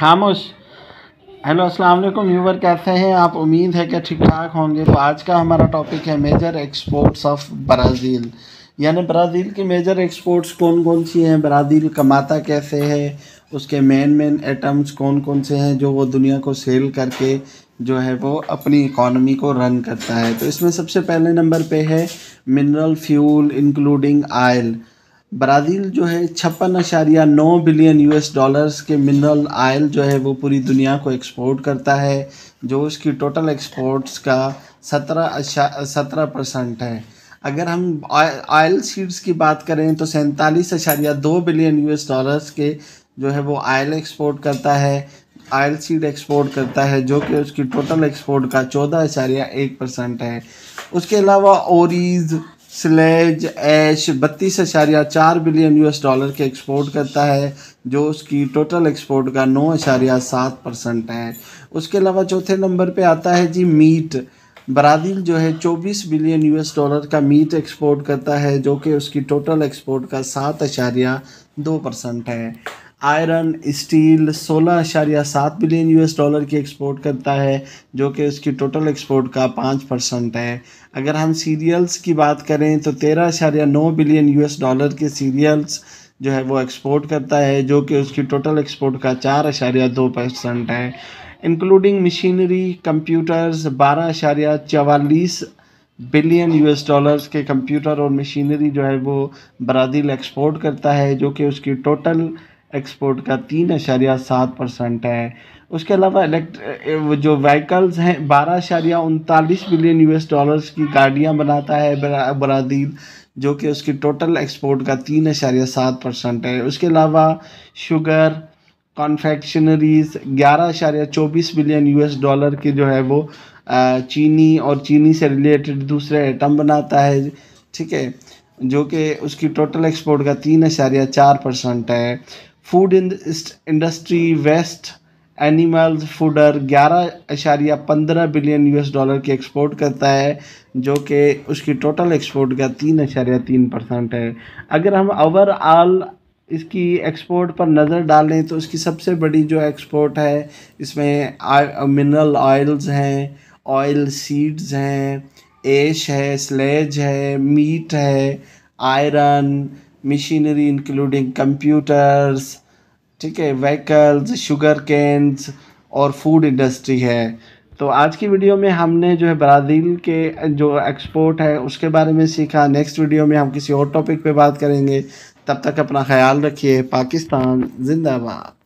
खामोश हेलो अस्सलाम वालेकुम व्यूवर कैसे हैं आप उम्मीद है कि ठीक ठाक होंगे तो आज का हमारा टॉपिक है मेजर एक्सपोर्ट्स ऑफ ब्राज़ील यानी ब्राज़ील की मेजर एक्सपोर्ट्स कौन कौन सी हैं ब्राज़ील कमाता कैसे है उसके मेन मेन एटम्स कौन कौन से हैं जो वो दुनिया को सेल करके जो है वो अपनी इकॉनमी को रन करता है तो इसमें सबसे पहले नंबर पे है mineral fuel including oil Brazil जो है छप्पन अशारिया नौ बिलियन यूएस डॉलर्स के मिनरल आयल जो है वो पूरी दुनिया को एक्सपोर्ट करता है जो उसकी टोटल एक्सपोर्ट्स का सत्रह सत्रह परसेंट है अगर हम आयल सीड्स की बात करें तो सैंतालीस अशारिया दो बिलियन यूएस डॉलर्स के जो है वो आयल एक्सपोर्ट करता है आयल सीड एक्सपोर्ट करता है जो कि उसकी टोटल एक्सपोर्ट का चौदह अशारिया एक परसेंट है उसके अलावा ओरीज़ स्लेज ऐश बत्तीस अशारिया चार बिलियन यूएस डॉलर के एक्सपोर्ट करता है जो उसकी टोटल एक्सपोर्ट का नौ अशारिया सात परसेंट है उसके अलावा चौथे नंबर पे आता है जी मीट ब्राज़ील जो है 24 बिलियन यूएस डॉलर का मीट एक्सपोर्ट करता है जो कि उसकी टोटल एक्सपोर्ट का सात अशारिया दो परसेंट है आयरन स्टील सोलह अशारिया सात बिलियन यूएस डॉलर की एक्सपोर्ट करता है जो कि उसकी टोटल एक्सपोर्ट का पाँच परसेंट है अगर हम सीरियल्स की बात करें तो तेरह अशारिया नौ बिलियन यूएस डॉलर के सीरियल्स जो है वो एक्सपोर्ट करता है जो कि उसकी टोटल एक्सपोर्ट का चार अशारिया दो परसेंट है इंक्लूडिंग मशीनरी कंप्यूटर्स बारह अशारिया चवालीस बिलियन यूएस डॉलर्स के कंप्यूटर और मशीनरी जो है वो ब्राज़ील एक्सपोर्ट करता है जो कि उसकी टोटल एक्सपोर्ट का तीन अशारिया सात परसेंट है उसके अलावा इलेक्ट जो व्हीकल्स हैं बारह अशारिया उनतालीस बिलियन यूएस डॉलर्स की गाड़ियाँ बनाता है ब्राज़ील जो कि उसकी टोटल एक्सपोर्ट का तीन अशारिया सात परसेंट है उसके अलावा शुगर कॉन्फेक्शनरीज ग्यारह अशारिया चौबीस बिलियन यूएस डॉलर की जो है वो चीनी और चीनी से रिलेटेड दूसरे आइटम बनाता है ठीक है जो कि उसकी टोटल एक्सपोर्ट का तीन अशारिया चार परसेंट है food industry waste animals fodder ग्यारह अशारिया पंद्रह बिलियन यूएस डॉलर की एक्सपोर्ट करता है जो कि उसकी टोटल एक्सपोर्ट का तीन अशारिया तीन परसेंट है अगर हम ओवरऑल इसकी एक्सपोर्ट पर नज़र डालें तो इसकी सबसे बड़ी जो एक्सपोर्ट है इसमें मिनरल ऑयल्स हैं ऑयल सीड्स हैं एश है स्लेज है मीट है आयरन मशीनरी इंक्लूडिंग कंप्यूटर्स ठीक है व्हीकल्स शुगर कैंस और फूड इंडस्ट्री है तो आज की वीडियो में हमने जो है ब्राज़ील के जो एक्सपोर्ट है उसके बारे में सीखा नेक्स्ट वीडियो में हम किसी और टॉपिक पे बात करेंगे तब तक अपना ख्याल रखिए पाकिस्तान जिंदाबाद